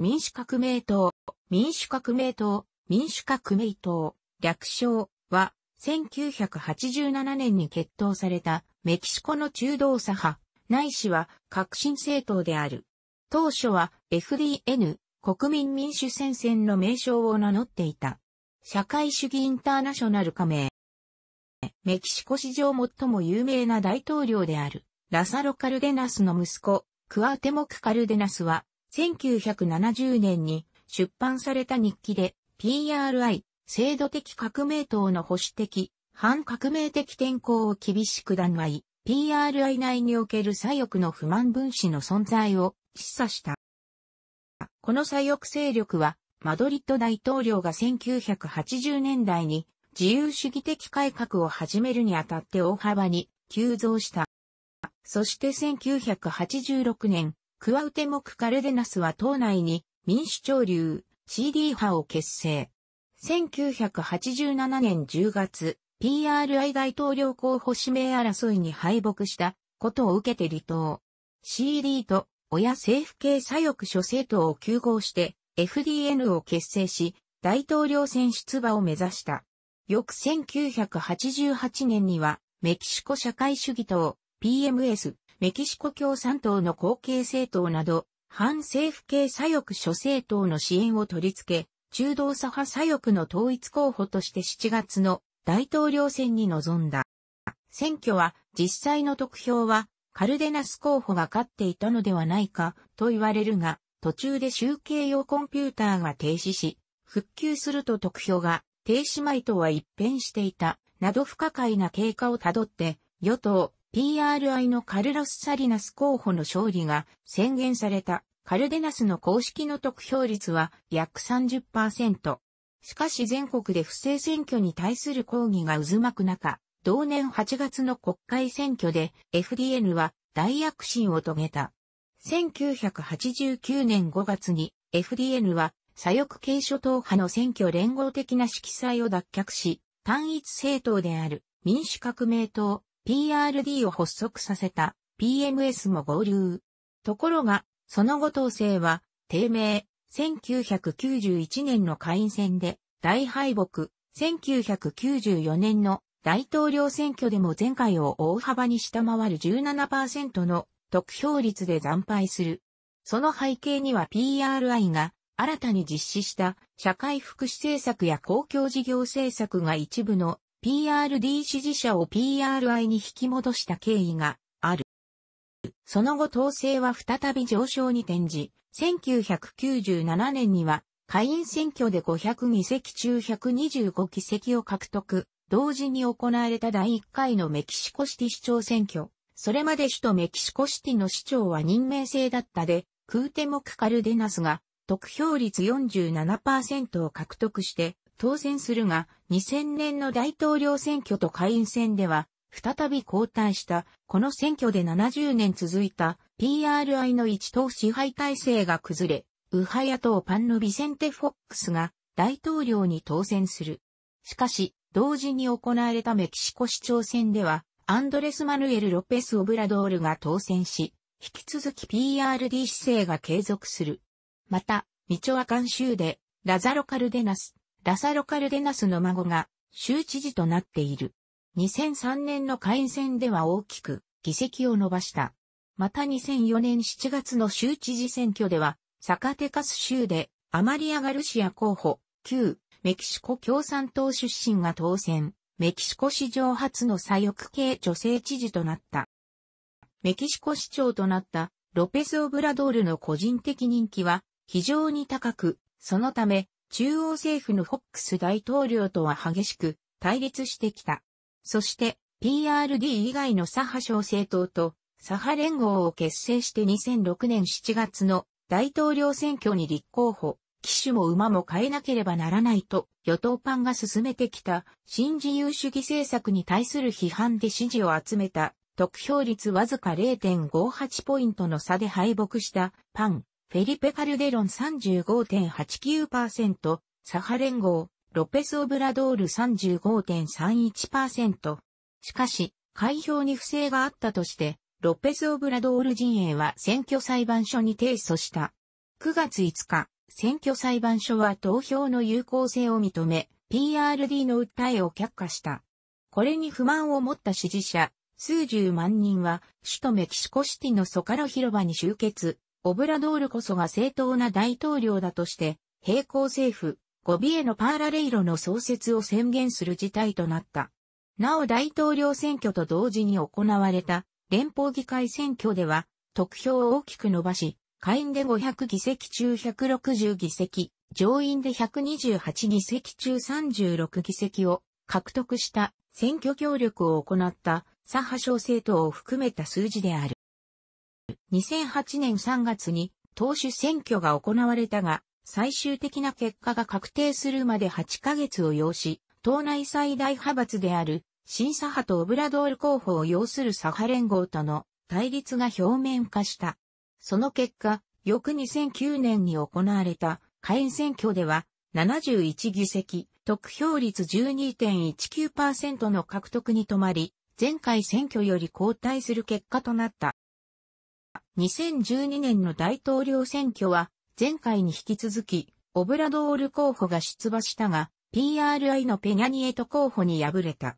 民主革命党、民主革命党、民主革命党、略称は、1987年に決闘されたメキシコの中道左派、ないしは革新政党である。当初は FDN、国民民主戦線の名称を名乗っていた。社会主義インターナショナル加盟。メキシコ史上最も有名な大統領である、ラサロ・カルデナスの息子、クアテモク・カルデナスは、1970年に出版された日記で PRI 制度的革命党の保守的、反革命的転向を厳しく弾劾、PRI 内における左翼の不満分子の存在を示唆した。この左翼勢力は、マドリッド大統領が1980年代に自由主義的改革を始めるにあたって大幅に急増した。そして1986年、クアウテモク・カルデナスは党内に民主潮流 CD 派を結成。1987年10月、PRI 大統領候補指名争いに敗北したことを受けて離党。CD と親政府系左翼諸政党を休合して FDN を結成し、大統領選出馬を目指した。翌1988年には、メキシコ社会主義党、PMS、メキシコ共産党の後継政党など、反政府系左翼諸政党の支援を取り付け、中道左派左翼の統一候補として7月の大統領選に臨んだ。選挙は実際の得票はカルデナス候補が勝っていたのではないかと言われるが、途中で集計用コンピューターが停止し、復旧すると得票が停止前とは一変していた、など不可解な経過をたどって、与党、PRI のカルロス・サリナス候補の勝利が宣言されたカルデナスの公式の得票率は約30%。しかし全国で不正選挙に対する抗議が渦巻く中、同年8月の国会選挙で FDN は大躍進を遂げた。1989年5月に FDN は左翼系諸党派の選挙連合的な色彩を脱却し、単一政党である民主革命党 PRD を発足させた PMS も合流。ところが、その後統制は、低迷、1991年の下院選で大敗北、1994年の大統領選挙でも前回を大幅に下回る17%の得票率で惨敗する。その背景には PRI が新たに実施した社会福祉政策や公共事業政策が一部の PRD 支持者を PRI に引き戻した経緯がある。その後統制は再び上昇に転じ、1997年には下院選挙で500議席中125議席を獲得、同時に行われた第1回のメキシコシティ市長選挙。それまで首都メキシコシティの市長は任命制だったで、クーテモク・カルデナスが得票率47%を獲得して当選するが、2000年の大統領選挙と下院選では、再び交代した、この選挙で70年続いた PRI の一党支配体制が崩れ、右派野党パンのビセンテ・フォックスが大統領に当選する。しかし、同時に行われたメキシコ市長選では、アンドレス・マヌエル・ロペス・オブラドールが当選し、引き続き PRD 姿勢が継続する。また、ミチョアカン州で、ラザロ・カルデナス、ラサロ・カルデナスの孫が州知事となっている。2003年の下院選では大きく議席を伸ばした。また2004年7月の州知事選挙では、サカテカス州でアマリア・ガルシア候補、旧メキシコ共産党出身が当選、メキシコ史上初の左翼系女性知事となった。メキシコ市長となったロペス・オブラドールの個人的人気は非常に高く、そのため中央政府のフォックス大統領とは激しく対立してきた。そして PRD 以外の左派小政党と左派連合を結成して2006年7月の大統領選挙に立候補、騎手も馬も変えなければならないと与党パンが進めてきた新自由主義政策に対する批判で支持を集めた得票率わずか0.58ポイントの差で敗北したパンフェリペ・カルデロン35.89%、サハ連合、ロペス・オブラドール35.31%。しかし、開票に不正があったとして、ロペス・オブラドール陣営は選挙裁判所に提訴した。9月5日、選挙裁判所は投票の有効性を認め、PRD の訴えを却下した。これに不満を持った支持者、数十万人は、首都メキシコシティのソカロ広場に集結、オブラドールこそが正当な大統領だとして、並行政府、ゴビエのパーラレイロの創設を宣言する事態となった。なお大統領選挙と同時に行われた連邦議会選挙では、得票を大きく伸ばし、下院で500議席中160議席、上院で128議席中36議席を獲得した選挙協力を行った左派小政党を含めた数字である。2008年3月に党首選挙が行われたが、最終的な結果が確定するまで8ヶ月を要し、党内最大派閥である、審査派とオブラドール候補を要する左派連合との対立が表面化した。その結果、翌2009年に行われた下院選挙では、71議席、得票率12.19%の獲得に止まり、前回選挙より後退する結果となった。2012年の大統領選挙は、前回に引き続き、オブラドール候補が出馬したが、PRI のペニャニエト候補に敗れた。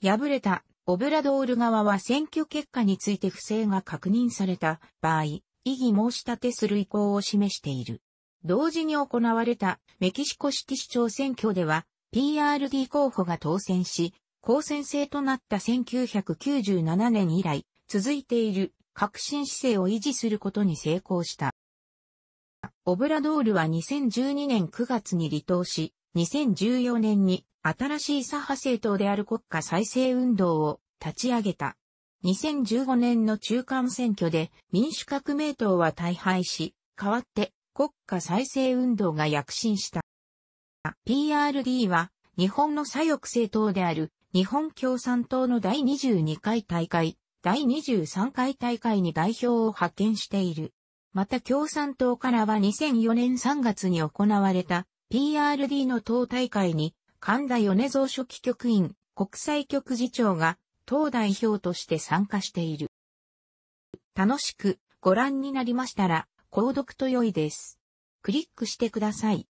敗れた、オブラドール側は選挙結果について不正が確認された場合、異議申し立てする意向を示している。同時に行われたメキシコ式市長選挙では PRD 候補が当選し、公選制となった1997年以来続いている革新姿勢を維持することに成功した。オブラドールは2012年9月に離党し、2014年に新しい左派政党である国家再生運動を立ち上げた。2015年の中間選挙で民主革命党は大敗し、代わって国家再生運動が躍進した。PRD は日本の左翼政党である日本共産党の第22回大会第23回大会に代表を派遣している。また共産党からは2004年3月に行われた PRD の党大会に神田米蔵書記局員国際局次長が党代表として参加している。楽しくご覧になりましたら、購読と良いです。クリックしてください。